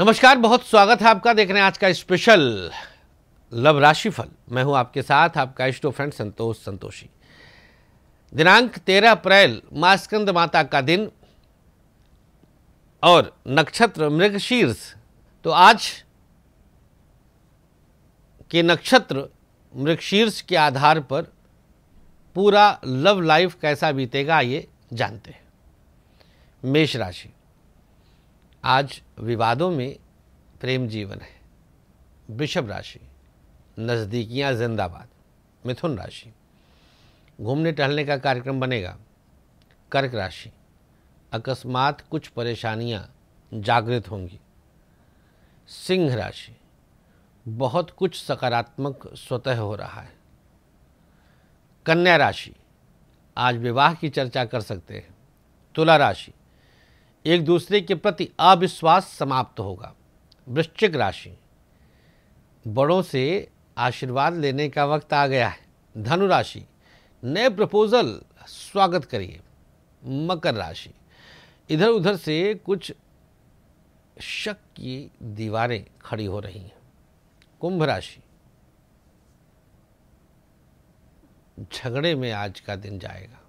नमस्कार बहुत स्वागत है आपका देख रहे हैं आज का स्पेशल लव राशिफल मैं हूं आपके साथ आपका इष्टो फ्रेंड संतोष संतोषी दिनांक 13 अप्रैल मास्कंद माता का दिन और नक्षत्र मृगशीर्ष तो आज के नक्षत्र मृगशीर्ष के आधार पर पूरा लव लाइफ कैसा बीतेगा ये जानते हैं मेष राशि आज विवादों में प्रेम जीवन है वृषभ राशि नज़दीकियाँ जिंदाबाद मिथुन राशि घूमने टहलने का कार्यक्रम बनेगा कर्क राशि अकस्मात कुछ परेशानियाँ जागृत होंगी सिंह राशि बहुत कुछ सकारात्मक स्वतः हो रहा है कन्या राशि आज विवाह की चर्चा कर सकते हैं तुला राशि एक दूसरे के प्रति अविश्वास समाप्त होगा वृश्चिक राशि बड़ों से आशीर्वाद लेने का वक्त आ गया है धनु राशि नए प्रपोजल स्वागत करिए मकर राशि इधर उधर से कुछ शक की दीवारें खड़ी हो रही हैं कुंभ राशि झगड़े में आज का दिन जाएगा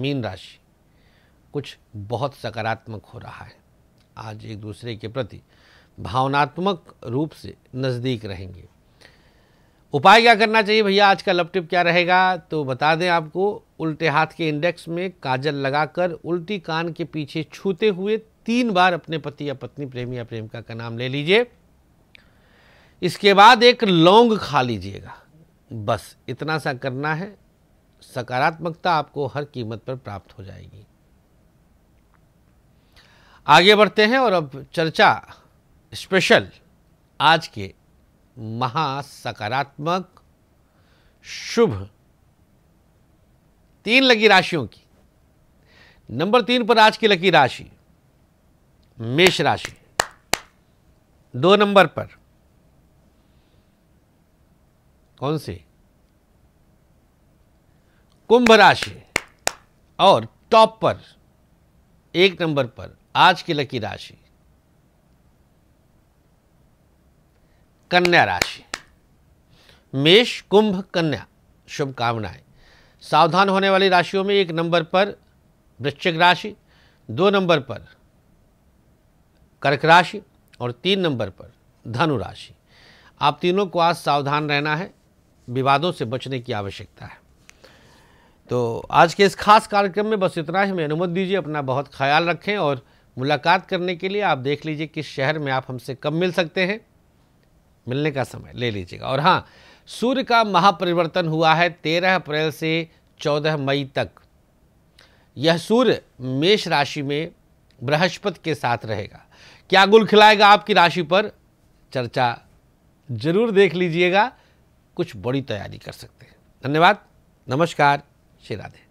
मीन राशि कुछ बहुत सकारात्मक हो रहा है आज एक दूसरे के प्रति भावनात्मक रूप से नज़दीक रहेंगे उपाय क्या करना चाहिए भैया आज का लपटिप क्या रहेगा तो बता दें आपको उल्टे हाथ के इंडेक्स में काजल लगाकर उल्टी कान के पीछे छूते हुए तीन बार अपने पति या पत्नी प्रेमी या प्रेमिका का नाम ले लीजिए इसके बाद एक लौंग खा लीजिएगा बस इतना सा करना है सकारात्मकता आपको हर कीमत पर प्राप्त हो जाएगी आगे बढ़ते हैं और अब चर्चा स्पेशल आज के महासकारात्मक शुभ तीन लगी राशियों की नंबर तीन पर आज की लकी राशि मेष राशि दो नंबर पर कौन सी कुंभ राशि और टॉप पर एक नंबर पर आज की लकी राशि कन्या राशि मेष कुंभ कन्या शुभकामनाएं सावधान होने वाली राशियों में एक नंबर पर वृश्चिक राशि दो नंबर पर कर्क राशि और तीन नंबर पर धनु राशि आप तीनों को आज सावधान रहना है विवादों से बचने की आवश्यकता है तो आज के इस खास कार्यक्रम में बस इतना ही मैं अनुमति दीजिए अपना बहुत ख्याल रखें और मुलाकात करने के लिए आप देख लीजिए किस शहर में आप हमसे कब मिल सकते हैं मिलने का समय ले लीजिएगा और हाँ सूर्य का महापरिवर्तन हुआ है तेरह अप्रैल से चौदह मई तक यह सूर्य मेष राशि में बृहस्पति के साथ रहेगा क्या गुल खिलाएगा आपकी राशि पर चर्चा जरूर देख लीजिएगा कुछ बड़ी तैयारी कर सकते हैं धन्यवाद नमस्कार श्री राधे